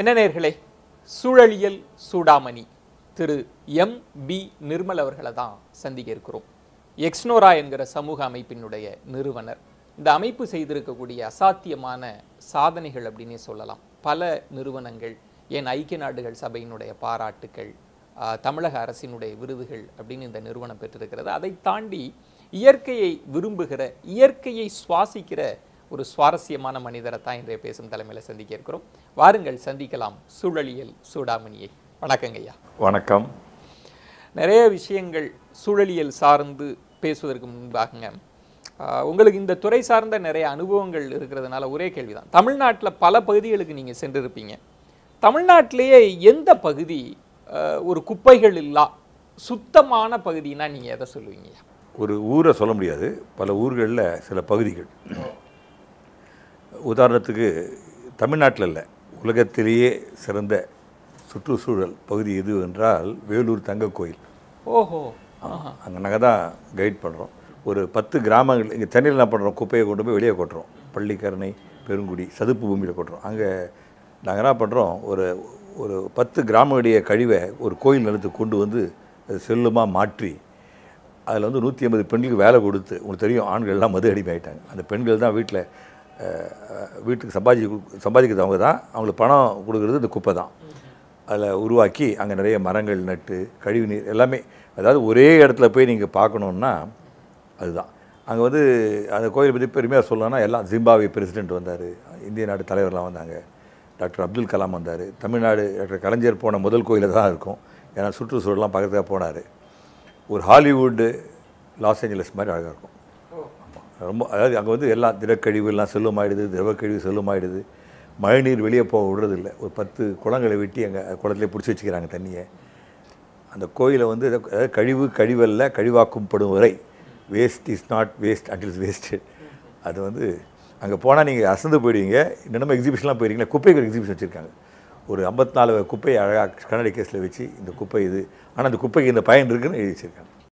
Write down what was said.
என்ன நேர்களே சூழலியல் சூடாமணி திரு எம் பி நிர்மல் அவர்களை தான் சந்திக்க இருக்கிறோம் எக்ஸ்னோரா என்கிற சமூக அமைப்பினுடைய நிறுவனர் இந்த அமைப்பு செய்திருக்கக்கூடிய அசாத்தியமான சாதனைகள் அப்படின்னே சொல்லலாம் பல நிறுவனங்கள் ஏன் ஐக்கிய நாடுகள் சபையினுடைய பாராட்டுக்கள் தமிழக அரசினுடைய விருதுகள் அப்படின்னு இந்த நிறுவனம் பெற்றிருக்கிறது அதை தாண்டி இயற்கையை விரும்புகிற இயற்கையை சுவாசிக்கிற ஒரு சுவாரஸ்யமான மனிதரை தான் இன்றைய பேசும் தலைமையில் சந்திக்க இருக்கிறோம் வாருங்கள் சந்திக்கலாம் சூழலியல் சூடாமணியை வணக்கங்க ஐயா வணக்கம் நிறைய விஷயங்கள் சூழலியல் சார்ந்து பேசுவதற்கு முன்பாகுங்க உங்களுக்கு இந்த துறை சார்ந்த நிறைய அனுபவங்கள் இருக்கிறதுனால ஒரே கேள்வி தான் தமிழ்நாட்டில் பல பகுதிகளுக்கு நீங்கள் சென்றிருப்பீங்க தமிழ்நாட்டிலேயே எந்த பகுதி ஒரு குப்பைகள் இல்லா சுத்தமான பகுதினா நீங்கள் எதை சொல்லுவீங்க ஒரு ஊரை சொல்ல முடியாது பல ஊர்களில் சில பகுதிகள் உதாரணத்துக்கு தமிழ்நாட்டில் இல்லை உலகத்திலேயே சிறந்த சுற்றுச்சூழல் பகுதி எது என்றால் வேலூர் தங்க கோயில் ஓஹோ அங்கே நாங்கள் தான் கைட் பண்ணுறோம் ஒரு பத்து கிராமங்கள் இங்கே சென்னையில் என்ன பண்ணுறோம் குப்பையை கொண்டு போய் வெளியே கொட்டுறோம் பள்ளிக்கரணை பெருங்குடி சதுப்பு பூமியில் கொட்டுறோம் அங்கே நாங்கள் என்ன பண்ணுறோம் ஒரு ஒரு பத்து கிராமங்களுடைய கழிவை ஒரு கோயில் நிலத்துக்கு கொண்டு வந்து செல்லுமாக மாற்றி அதில் வந்து நூற்றி ஐம்பது பெண்களுக்கு வேலை கொடுத்து உங்களுக்கு தெரியும் ஆண்கள்லாம் மது அடிமை ஆகிட்டாங்க அந்த பெண்கள் தான் வீட்டில் வீட்டுக்கு சம்பாதி சம்பாதிக்கிறது அவங்க தான் அவங்களுக்கு பணம் கொடுக்குறது இந்த குப்பை தான் அதில் உருவாக்கி அங்கே நிறைய மரங்கள் நட்டு கழிவு நீர் எல்லாமே அதாவது ஒரே இடத்துல போய் நீங்கள் பார்க்கணுன்னா அதுதான் அங்கே வந்து அந்த கோயில் பற்றி பெருமையாக சொல்லணும்னா எல்லாம் ஜிம்பாவே பிரசிடென்ட் வந்தார் இந்திய நாடு தலைவர்லாம் வந்தாங்க டாக்டர் அப்துல் கலாம் வந்தார் தமிழ்நாடு டாக்டர் கலைஞர் போன முதல் கோயிலில் தான் இருக்கும் ஏன்னா சுற்றுச்சூழலாம் பக்கத்துக்காக போனார் ஒரு ஹாலிவுட்டு லாஸ் ஏஞ்சலஸ் மாதிரி அழகாக இருக்கும் ரொம்ப அதாவது அங்கே வந்து எல்லாம் திடக்கழிவுலாம் செல்லுமாயிடுது திரவக்கழிவு செல்லுமாயிடுது மழைநீர் வெளியே போக விடுறதில்ல ஒரு பத்து குளங்களை வெட்டி அங்கே குளத்துலேயே பிடிச்சி வச்சுக்கிறாங்க தண்ணியை அந்த கோயிலை வந்து அதாவது கழிவு கழிவல்ல கழிவாக்கும் படும் வரை waste is not waste until waste அது வந்து அங்கே போனால் நீங்கள் அசந்து போயிடுவீங்க இன்னமும் எக்ஸிபிஷன்லாம் போயிருக்கீங்க குப்பைக்கு எக்ஸிபிஷன் வச்சுருக்காங்க ஒரு ஐம்பத்தி நாலு குப்பையை அழகாக கண்ணாடி கேஸில் வச்சு இந்த குப்பை இது ஆனால் அந்த குப்பைக்கு இந்த பயன் இருக்குன்னு எழுதி வச்சுருக்காங்க